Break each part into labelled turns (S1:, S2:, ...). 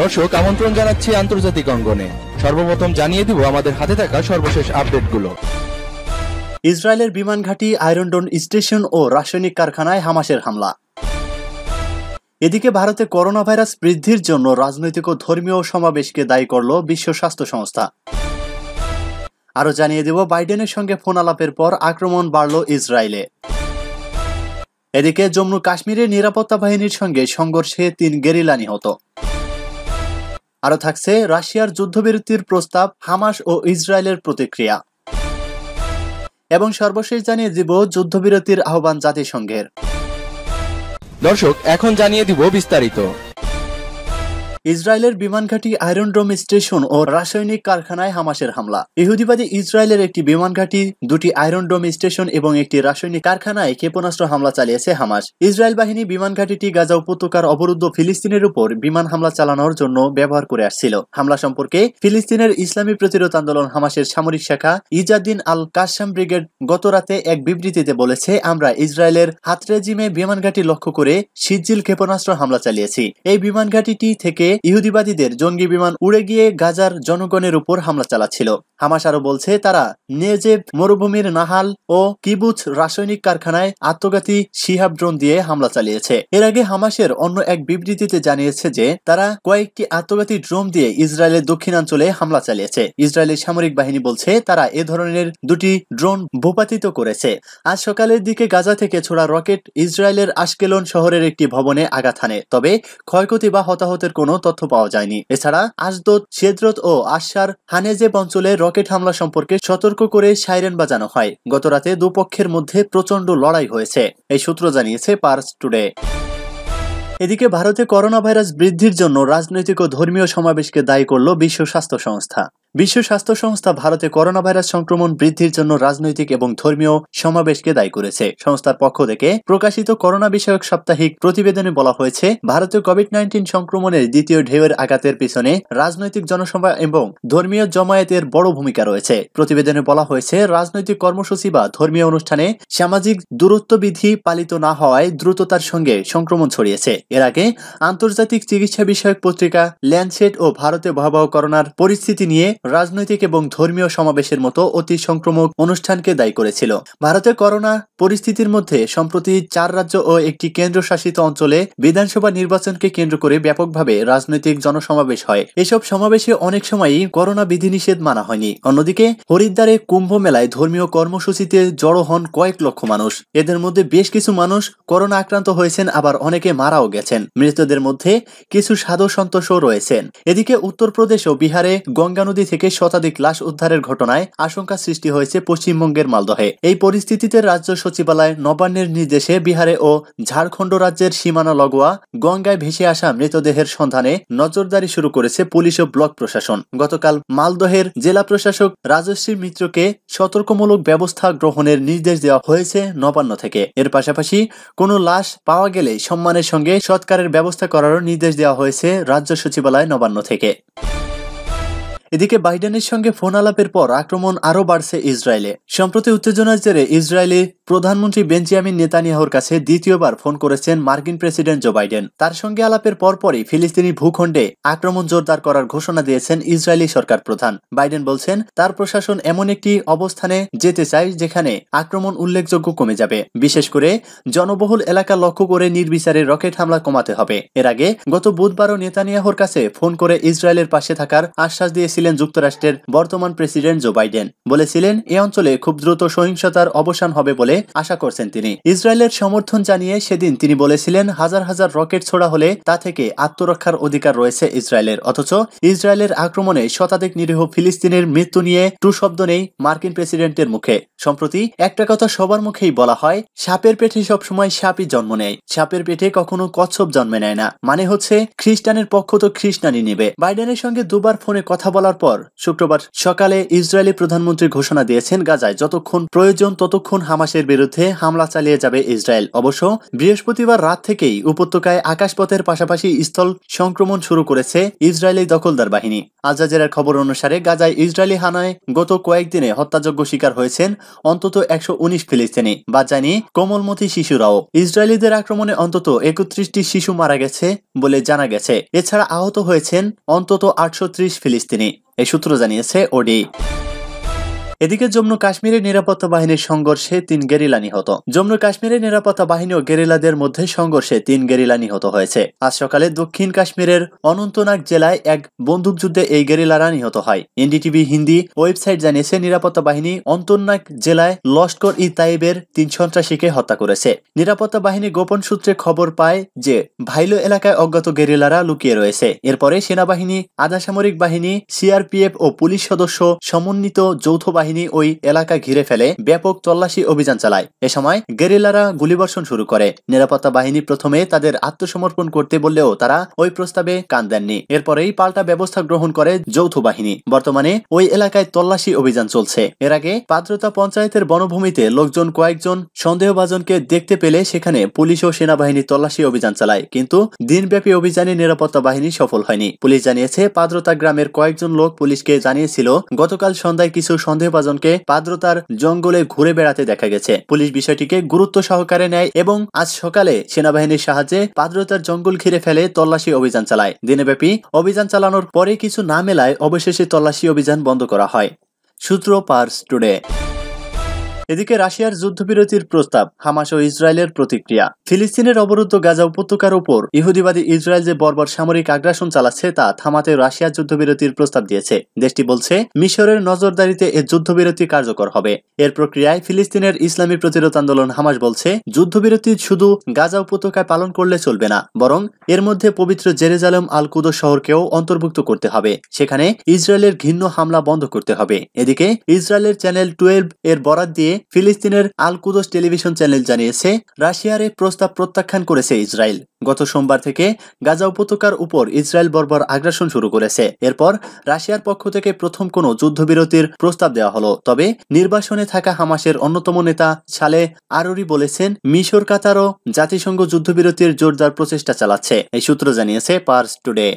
S1: দর্শক আমন্ত্রণ জানাচ্ছি আন্তর্জাতিক অঙ্গনে সর্বপ্রথম জানিয়ে দিব আমাদের হাতে থাকা সর্বশেষ আপডেটগুলো ইসরায়েলের বিমান ঘাঁটি আয়রনডন স্টেশন ও রাসায়নিক কারখানায় হামাসের হামলা এদিকে ভারতে করোনা ভাইরাস বৃদ্ধির জন্য রাজনৈতিক ও ধর্মীয় সমাবেশকে দায়ী করল বিশ্ব স্বাস্থ্য সংস্থা আরও জানিয়ে দেব বাইডেনের সঙ্গে ফোন আলাপের পর আক্রমণ বাড়ল ইসরায়েলে এদিকে জম্মু কাশ্মীরের নিরাপত্তা বাহিনীর সঙ্গে সংঘর্ষে তিন গেরিলা নিহত আরও থাকছে রাশিয়ার যুদ্ধবিরতির প্রস্তাব হামাস ও ইসরায়েলের প্রতিক্রিয়া এবং সর্বশেষ জানিয়ে দিব যুদ্ধবিরতির আহ্বান জাতিসংঘের দর্শক এখন জানিয়ে দিব বিস্তারিত ইসরায়েলের বিমান ঘাঁটি আয়রন ড্রোম স্টেশন ও রাসায়নিক কারখানায় হামাসের হামলা ইহুদিবাদী ইসরায়েলের একটি বিমান ঘাঁটি দুটি আয়রন ড্রোম স্টেশন এবং একটি রাসায়নিক কারখানায় ক্ষেপণাস্ত্র হামলা চালিয়েছে হামাস ইসরায়েল বাহিনী বিমান ঘাঁটিটি গাজা উপত্যকার অবরুদ্ধ ফিলিস্তিনের উপর বিমান হামলা চালানোর জন্য ব্যবহার করে আসছিল হামলা সম্পর্কে ফিলিস্তিনের ইসলামী প্রতিরোধ আন্দোলন হামাসের সামরিক শাখা ইজাদ্দিন আল কাসাম ব্রিগেড গতরাতে এক বিবৃতিতে বলেছে আমরা ইসরায়েলের হাতরেজিমে বিমান ঘাঁটি লক্ষ্য করে সিজিল ক্ষেপণাস্ত্র হামলা চালিয়েছি এই বিমান ঘাঁটিটি থেকে ইহুদিবাদীদের জঙ্গি বিমান উড়ে গিয়ে গাজার জনগণের উপর হামলা চালাচ্ছিল হামাস আরও বলছে তারা নেজেব মরুভূমির নাহাল ও কিবুচ রাসায়নিক কারখানায় আত্মঘাতী শিহাব ড্রোন দিয়ে হামলা চালিয়েছে এর আগে হামাসের অন্য এক বিবৃতিতে জানিয়েছে যে তারা কয়েকটি আত্মঘাতী ড্রোন দিয়ে ইসরায়েলের দক্ষিণাঞ্চলে হামলা চালিয়েছে ইসরায়েলের সামরিক বাহিনী বলছে তারা এ ধরনের দুটি ড্রোন ভূপাতিত করেছে আজ সকালের দিকে গাজা থেকে ছোড়া রকেট ইসরায়েলের আশকেলন শহরের একটি ভবনে আঘাত হানে তবে ক্ষয়ক্ষতি বা হতাহতের কোনো তথ্য পাওয়া যায়নি এছাড়া আজদোদ শেদরত ও আশার হানেজেব অঞ্চলে রকেট হামলা সম্পর্কে সতর্ক করে সাইরেন বাজানো হয় গতরাতে দুপক্ষের মধ্যে প্রচণ্ড লড়াই হয়েছে এই সূত্র জানিয়েছে পার্স টুডে এদিকে ভারতে করোনা ভাইরাস বৃদ্ধির জন্য রাজনৈতিক ও ধর্মীয় সমাবেশকে দায়ী করল বিশ্ব স্বাস্থ্য সংস্থা বিশ্ব স্বাস্থ্য সংস্থা ভারতে করোনা ভাইরাস সংক্রমণ বৃদ্ধির জন্য রাজনৈতিক এবং ধর্মীয় সমাবেশকে দায়ী করেছে সংস্থার পক্ষ থেকে প্রকাশিত করোনা বিষয়ক সাপ্তাহিক প্রতিবেদনে বলা হয়েছে ভারতে কোভিড নাইন্টিন সংক্রমণের দ্বিতীয় ঢেউয়ের আঘাতের পিছনে রাজনৈতিক জনসভা এবং ধর্মীয় জমায়েতের বড় ভূমিকা রয়েছে প্রতিবেদনে বলা হয়েছে রাজনৈতিক কর্মসূচি বা ধর্মীয় অনুষ্ঠানে সামাজিক দূরত্ব বিধি পালিত না হওয়ায় দ্রুততার সঙ্গে সংক্রমণ ছড়িয়েছে এর আগে আন্তর্জাতিক চিকিৎসা বিষয়ক পত্রিকা ল্যান্ডসেট ও ভারতে ভয়াবহ করোনার পরিস্থিতি নিয়ে রাজনৈতিক এবং ধর্মীয় সমাবেশের মতো অতি সংক্রমক অনুষ্ঠানকে দায়ী করেছিল ভারতে করোনা পরিস্থিতির মধ্যে সম্প্রতি চার রাজ্য ও একটি কেন্দ্রশাসিত অঞ্চলে বিধানসভা নির্বাচনকে কেন্দ্র করে ব্যাপকভাবে রাজনৈতিক জনসমাবেশ হয় এসব সমাবেশে অনেক সময়ই করোনা বিধিনিষেধ মানা হয়নি অন্যদিকে হরিদ্বারে কুম্ভ মেলায় ধর্মীয় কর্মসূচিতে জড়ো হন কয়েক লক্ষ মানুষ এদের মধ্যে বেশ কিছু মানুষ করোনা আক্রান্ত হয়েছেন আবার অনেকে মারাও গেছেন মৃতদের মধ্যে কিছু সাধু সন্তোষও রয়েছেন এদিকে উত্তরপ্রদেশ ও বিহারে গঙ্গা নদী থেকে শতাধিক লাশ উদ্ধারের ঘটনায় আশঙ্কা সৃষ্টি হয়েছে পশ্চিমবঙ্গের মালদহে এই পরিস্থিতিতে রাজ্য সচিবালয় নবান্নের নির্দেশে বিহারে ও ঝাড়খণ্ড রাজ্যের সীমানা লগোয়া গঙ্গায় ভেসে আসা মৃতদেহের সন্ধানে নজরদারি শুরু করেছে পুলিশ ও ব্লক প্রশাসন গতকাল মালদহের জেলা প্রশাসক রাজশ্রী মিত্রকে সতর্কমূলক ব্যবস্থা গ্রহণের নির্দেশ দেওয়া হয়েছে নবান্ন থেকে এর পাশাপাশি কোনো লাশ পাওয়া গেলে সম্মানের সঙ্গে সৎকারের ব্যবস্থা করারও নির্দেশ দেওয়া হয়েছে রাজ্য সচিবালয় নবান্ন থেকে এদিকে বাইডেনের সঙ্গে ফোন আলাপের পর আক্রমণ আরও বাড়ছে ইসরায়েলে সম্প্রতি উত্তেজনার জেরে ইসরায়েলি প্রধানমন্ত্রী বেঞ্জিয়ামিন নেতানিয়াহুর কাছে দ্বিতীয়বার ফোন করেছেন মার্কিন প্রেসিডেন্ট জো বাইডেন তার সঙ্গে আলাপের পরপরই ফিলিস্তিনি ভূখণ্ডে আক্রমণ জোরদার করার ঘোষণা দিয়েছেন ইসরায়েলি সরকার প্রধান বাইডেন বলছেন তার প্রশাসন এমন একটি অবস্থানে যেতে চায় যেখানে আক্রমণ উল্লেখযোগ্য কমে যাবে বিশেষ করে জনবহুল এলাকা লক্ষ্য করে নির্বিচারে রকেট হামলা কমাতে হবে এর আগে গত বুধবারও নেতানিয়াহুর কাছে ফোন করে ইসরায়েলের পাশে থাকার আশ্বাস দিয়েছিল করেছিলেন যুক্তরাষ্ট্রের বর্তমান প্রেসিডেন্ট জো বাইডেন বলেছিলেন এ অঞ্চলে খুব দ্রুত সহিংসতার অবসান হবে বলে আশা করছেন তিনি ইসরায়েলের সমর্থন জানিয়ে সেদিন তিনি বলেছিলেন হাজার হাজার রকেট ছোড়া হলে তা থেকে আত্মরক্ষার অধিকার রয়েছে ইসরায়েলের অথচ ইসরায়েলের আক্রমণে শতাধিক নিরীহ ফিলিস্তিনের মৃত্যু নিয়ে টু শব্দ নেই মার্কিন প্রেসিডেন্টের মুখে সম্প্রতি একটা কথা সবার মুখেই বলা হয় সাপের পেটে সবসময় সাপই জন্ম নেয় সাপের পেটে কখনো কচ্ছপ জন্মে নেয় না মানে হচ্ছে খ্রিস্টানের পক্ষ তো খ্রিস্টানই নেবে বাইডেনের সঙ্গে দুবার ফোনে কথা বলার হওয়ার পর শুক্রবার সকালে ইসরায়েলি প্রধানমন্ত্রী ঘোষণা দিয়েছেন গাজায় যতক্ষণ প্রয়োজন ততক্ষণ হামাসের বিরুদ্ধে হামলা চালিয়ে যাবে ইসরায়েল অবশ্য বৃহস্পতিবার রাত থেকেই উপত্যকায় আকাশপথের পাশাপাশি স্থল সংক্রমণ শুরু করেছে ইসরায়েলি দখলদার বাহিনী আজাজের খবর অনুসারে গাজায় ইসরায়েলি হানায় গত কয়েকদিনে হত্যাযোগ্য শিকার হয়েছেন অন্তত একশো উনিশ ফিলিস্তিনি বা জানি কোমলমতি শিশুরাও ইসরায়েলিদের আক্রমণে অন্তত একত্রিশটি শিশু মারা গেছে বলে জানা গেছে এছাড়া আহত হয়েছেন অন্তত আটশো ত্রিশ ফিলিস্তিনি এই সূত্র জানিয়েছে ওডি এদিকে জম্মু কাশ্মীরে নিরাপত্তা বাহিনীর সংঘর্ষে তিন গেরিলা নিহত জম্মু কাশ্মীরের নিরাপত্তা বাহিনী ও গেরিলাদের মধ্যে সংঘর্ষে তিন গেরিলা নিহত হয়েছে আজ সকালে দক্ষিণ কাশ্মীরের অনন্তনাগ জেলায় এক বন্দুকযুদ্ধে এই গেরিলারা নিহত হয় এনডিটিভি হিন্দি ওয়েবসাইট জানিয়েছে নিরাপত্তা বাহিনী অন্তনাগ জেলায় লস্কর ই তাইবের তিন সন্ত্রাসীকে হত্যা করেছে নিরাপত্তা বাহিনী গোপন সূত্রে খবর পায় যে ভাইলো এলাকায় অজ্ঞাত গেরিলারা লুকিয়ে রয়েছে এরপরে সেনাবাহিনী আধাসামরিক বাহিনী সিআরপিএফ ও পুলিশ সদস্য সমন্বিত যৌথ বাহিনী বাহিনী ওই এলাকা ঘিরে ফেলে ব্যাপক তল্লাশি অভিযান চালায় এ সময় গেরিলারা গুলিবর্ষণ শুরু করে নিরাপত্তা বাহিনী প্রথমে তাদের আত্মসমর্পণ করতে বললেও তারা ওই প্রস্তাবে কান দেননি এরপরেই পাল্টা ব্যবস্থা গ্রহণ করে যৌথ বাহিনী বর্তমানে ওই এলাকায় তল্লাশি অভিযান চলছে এর আগে পাত্রতা পঞ্চায়েতের বনভূমিতে লোকজন কয়েকজন সন্দেহভাজনকে দেখতে পেলে সেখানে পুলিশ ও সেনাবাহিনী তল্লাশি অভিযান চালায় কিন্তু দিনব্যাপী অভিযানে নিরাপত্তা বাহিনী সফল হয়নি পুলিশ জানিয়েছে পাদ্রতা গ্রামের কয়েকজন লোক পুলিশকে জানিয়েছিল গতকাল সন্ধ্যায় কিছু সন্দেহভাজন জনকে পাদ্রতার জঙ্গলে ঘুরে বেড়াতে দেখা গেছে পুলিশ বিষয়টিকে গুরুত্ব সহকারে নেয় এবং আজ সকালে সেনাবাহিনীর সাহায্যে পাদ্রতার জঙ্গল ঘিরে ফেলে তল্লাশি অভিযান চালায় দিনব্যাপী অভিযান চালানোর পরে কিছু না মেলায় অবশেষে তল্লাশি অভিযান বন্ধ করা হয় সূত্র পার্স টুডে এদিকে রাশিয়ার যুদ্ধবিরতির প্রস্তাব হামাস ও ইসরায়েলের প্রতিক্রিয়া ফিলিস্তিনের অবরুদ্ধ গাজা উপত্যকার উপর ইহুদিবাদী ইসরায়েল যে বর্বর সামরিক আগ্রাসন চালাচ্ছে তা থামাতে রাশিয়া যুদ্ধবিরতির প্রস্তাব দিয়েছে দেশটি বলছে মিশরের নজরদারিতে এ যুদ্ধবিরতি কার্যকর হবে এর প্রক্রিয়ায় ফিলিস্তিনের ইসলামী প্রতিরোধ আন্দোলন হামাস বলছে যুদ্ধবিরতি শুধু গাজা উপত্যকায় পালন করলে চলবে না বরং এর মধ্যে পবিত্র জেরেজালেম আল কুদো শহরকেও অন্তর্ভুক্ত করতে হবে সেখানে ইসরায়েলের ঘৃণ্য হামলা বন্ধ করতে হবে এদিকে ইসরায়েলের চ্যানেল টুয়েলভ এর বরাদ দিয়ে নিয়ে ফিলিস্তিনের আলকুদোস টেলিভিশন চ্যানেল জানিয়েছে রাশিয়ার এই প্রস্তাব প্রত্যাখ্যান করেছে ইসরায়েল গত সোমবার থেকে গাজা উপত্যকার উপর ইসরায়েল বর্বর আগ্রাসন শুরু করেছে এরপর রাশিয়ার পক্ষ থেকে প্রথম কোনো যুদ্ধবিরতির প্রস্তাব দেওয়া হলো তবে নির্বাসনে থাকা হামাসের অন্যতম নেতা ছালে আরুরি বলেছেন মিশর কাতারও জাতিসংঘ যুদ্ধবিরতির জোরদার প্রচেষ্টা চালাচ্ছে এই সূত্র জানিয়েছে পার্স টুডে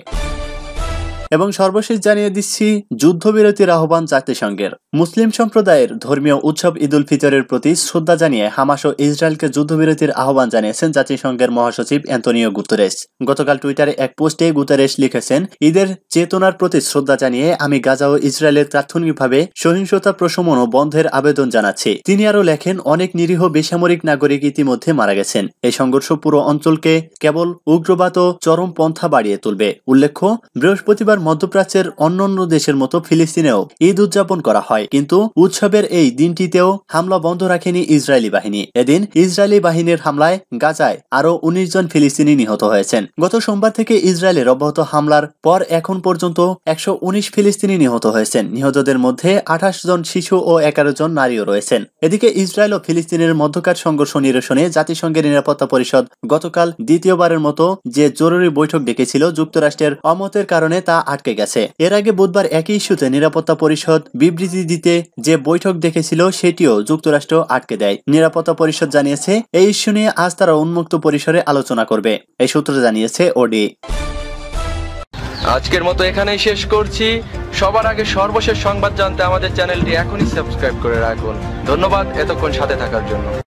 S1: এবং সর্বশেষ জানিয়ে দিচ্ছি যুদ্ধবিরতির আহ্বান জাতিসংঘের মুসলিম সম্প্রদায়ের ধর্মীয় উৎসব ঈদ উল ফিতরের প্রতি শ্রদ্ধা জানিয়ে হামাস ও ইসরায়েলকে যুদ্ধবিরতির আহ্বান জানিয়েছেন জাতিসংঘের মহাসচিব অ্যান্তনিও গুতরেস গতকাল টুইটারে এক পোস্টে গুতারেস লিখেছেন ঈদের চেতনার প্রতি শ্রদ্ধা জানিয়ে আমি গাজা ও ইসরায়েলের তাৎক্ষণিকভাবে সহিংসতা প্রশমন ও বন্ধের আবেদন জানাচ্ছি তিনি আরও লেখেন অনেক নিরীহ বেসামরিক নাগরিক ইতিমধ্যে মারা গেছেন এই সংঘর্ষ পুরো অঞ্চলকে কেবল উগ্রবাদ ও চরম পন্থা বাড়িয়ে তুলবে উল্লেখ্য বৃহস্পতিবার মধ্যপ্রাচ্যের অন্যান্য দেশের মতো ফিলিস্তিনেও ঈদ উদযাপন করা হয় কিন্তু উৎসবের এই দিনটিতেও হামলা বন্ধ রাখেনি ইসরায়েলি বাহিনী এদিন ইসরায়েলি বাহিনীর হামলায় গাজায় আরও উনিশ জন ফিলিস্তিনি নিহত হয়েছেন গত সোমবার থেকে ইসরায়েলের অব্যাহত হামলার পর এখন পর্যন্ত একশো উনিশ ফিলিস্তিনি নিহত হয়েছেন নিহতদের মধ্যে আঠাশ জন শিশু ও এগারো জন নারীও রয়েছেন এদিকে ইসরায়েল ও ফিলিস্তিনের মধ্যকার সংঘর্ষ নিরসনে জাতিসংঘের নিরাপত্তা পরিষদ গতকাল দ্বিতীয়বারের মতো যে জরুরি বৈঠক ডেকেছিল যুক্তরাষ্ট্রের অমতের কারণে তা আটকে গেছে এর আগে বুধবার একই ইস্যুতে নিরাপত্তা পরিষদ বিবৃতি দিতে যে বৈঠক দেখেছিল সেটিও যুক্তরাষ্ট্র আটকে দেয় নিরাপত্তা পরিষদ জানিয়েছে এই ইস্যু নিয়ে আজ তারা উন্মুক্ত পরিসরে আলোচনা করবে এই সূত্র জানিয়েছে ওডি আজকের মতো এখানেই শেষ করছি সবার আগে সর্বশেষ সংবাদ জানতে আমাদের চ্যানেলটি এখনই সাবস্ক্রাইব করে রাখুন ধন্যবাদ এতক্ষণ সাথে থাকার জন্য